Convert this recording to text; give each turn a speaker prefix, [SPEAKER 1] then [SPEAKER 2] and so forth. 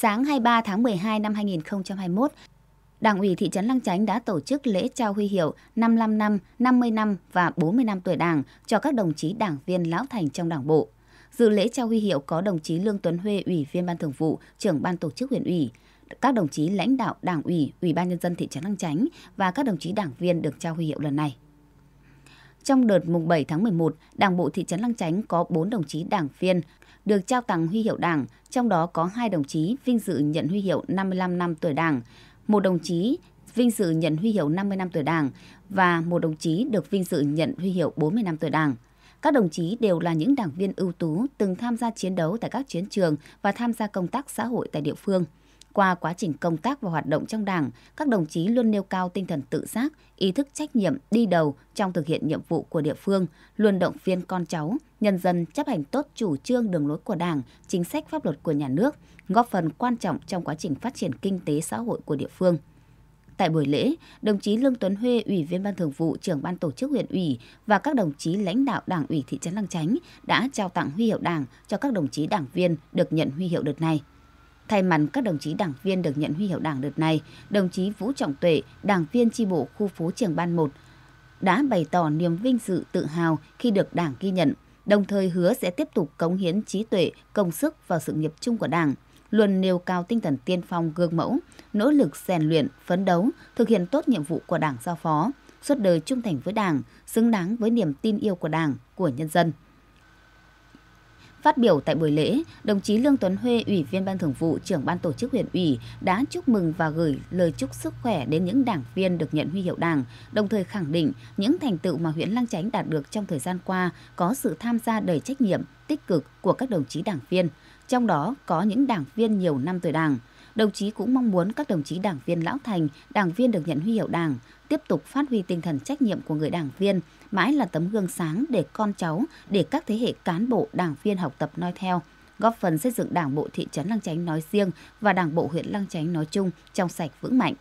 [SPEAKER 1] sáng 23 tháng 12 năm 2021, Đảng ủy thị trấn Lăng Chánh đã tổ chức lễ trao huy hiệu 55 năm, 50 năm và 40 năm tuổi Đảng cho các đồng chí đảng viên lão thành trong Đảng bộ. Dự lễ trao huy hiệu có đồng chí Lương Tuấn Huê, Ủy viên Ban Thường vụ, Trưởng ban Tổ chức huyện ủy, các đồng chí lãnh đạo Đảng ủy, Ủy ban nhân dân thị trấn Lăng Chánh và các đồng chí đảng viên được trao huy hiệu lần này. Trong đợt mùng 7 tháng 11, Đảng bộ thị trấn Lăng Chánh có 4 đồng chí đảng viên được trao tặng huy hiệu Đảng, trong đó có hai đồng chí vinh dự nhận huy hiệu 55 năm tuổi Đảng, một đồng chí vinh dự nhận huy hiệu 50 năm tuổi Đảng và một đồng chí được vinh dự nhận huy hiệu 40 năm tuổi Đảng. Các đồng chí đều là những đảng viên ưu tú từng tham gia chiến đấu tại các chiến trường và tham gia công tác xã hội tại địa phương. Qua quá trình công tác và hoạt động trong Đảng, các đồng chí luôn nêu cao tinh thần tự giác, ý thức trách nhiệm đi đầu trong thực hiện nhiệm vụ của địa phương, luôn động viên con cháu, nhân dân chấp hành tốt chủ trương đường lối của Đảng, chính sách pháp luật của nhà nước, góp phần quan trọng trong quá trình phát triển kinh tế xã hội của địa phương. Tại buổi lễ, đồng chí Lương Tuấn Huê, Ủy viên Ban Thường vụ, trưởng Ban Tổ chức huyện ủy và các đồng chí lãnh đạo Đảng ủy thị trấn Lăng Chánh đã trao tặng huy hiệu Đảng cho các đồng chí đảng viên được nhận huy hiệu đợt này. Thay mặt các đồng chí đảng viên được nhận huy hiệu đảng đợt này, đồng chí Vũ Trọng Tuệ, đảng viên tri bộ khu phố Trường Ban 1, đã bày tỏ niềm vinh dự tự hào khi được đảng ghi nhận, đồng thời hứa sẽ tiếp tục cống hiến trí tuệ, công sức vào sự nghiệp chung của đảng, luôn nêu cao tinh thần tiên phong gương mẫu, nỗ lực rèn luyện, phấn đấu, thực hiện tốt nhiệm vụ của đảng giao phó, suốt đời trung thành với đảng, xứng đáng với niềm tin yêu của đảng, của nhân dân. Phát biểu tại buổi lễ, đồng chí Lương Tuấn Huê, Ủy viên Ban Thường vụ, trưởng Ban Tổ chức huyện ủy đã chúc mừng và gửi lời chúc sức khỏe đến những đảng viên được nhận huy hiệu Đảng, đồng thời khẳng định những thành tựu mà huyện Lang Chánh đạt được trong thời gian qua có sự tham gia đầy trách nhiệm, tích cực của các đồng chí đảng viên, trong đó có những đảng viên nhiều năm tuổi Đảng. Đồng chí cũng mong muốn các đồng chí đảng viên lão thành, đảng viên được nhận huy hiệu đảng, tiếp tục phát huy tinh thần trách nhiệm của người đảng viên, mãi là tấm gương sáng để con cháu, để các thế hệ cán bộ đảng viên học tập noi theo, góp phần xây dựng đảng bộ thị trấn Lăng Chánh nói riêng và đảng bộ huyện Lăng Chánh nói chung trong sạch vững mạnh.